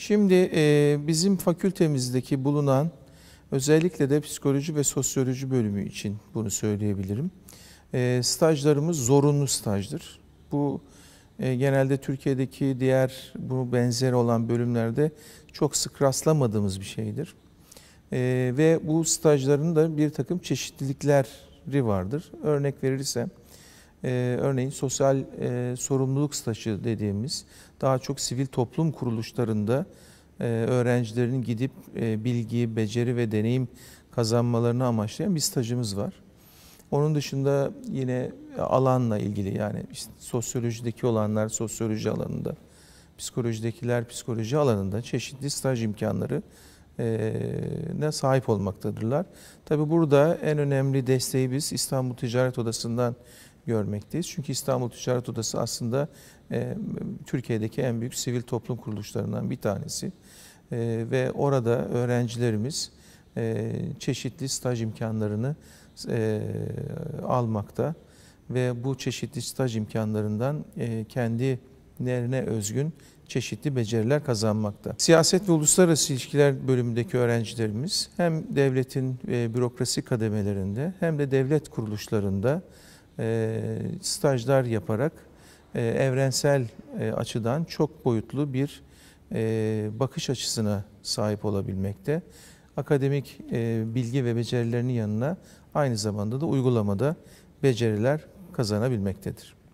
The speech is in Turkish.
Şimdi e, bizim fakültemizdeki bulunan özellikle de psikoloji ve sosyoloji bölümü için bunu söyleyebilirim. E, stajlarımız zorunlu stajdır. Bu e, genelde Türkiye'deki diğer bu benzeri olan bölümlerde çok sık rastlamadığımız bir şeydir. E, ve bu stajların da bir takım çeşitlilikleri vardır. Örnek verirsem e, örneğin sosyal e, sorumluluk stajı dediğimiz daha çok sivil toplum kuruluşlarında e, öğrencilerin gidip e, bilgi, beceri ve deneyim kazanmalarını amaçlayan bir stajımız var. Onun dışında yine alanla ilgili yani işte sosyolojideki olanlar sosyoloji alanında, psikolojidekiler psikoloji alanında çeşitli staj imkanları e, ne sahip olmaktadırlar. Tabi burada en önemli desteği biz İstanbul Ticaret Odası'ndan görmekteyiz. Çünkü İstanbul Ticaret Odası aslında e, Türkiye'deki en büyük sivil toplum kuruluşlarından bir tanesi. E, ve orada öğrencilerimiz e, çeşitli staj imkanlarını e, almakta ve bu çeşitli staj imkanlarından e, kendilerine özgün çeşitli beceriler kazanmakta. Siyaset ve uluslararası ilişkiler bölümündeki öğrencilerimiz hem devletin e, bürokrasi kademelerinde hem de devlet kuruluşlarında e, stajlar yaparak e, evrensel e, açıdan çok boyutlu bir bakış açısına sahip olabilmekte. Akademik bilgi ve becerilerinin yanına aynı zamanda da uygulamada beceriler kazanabilmektedir.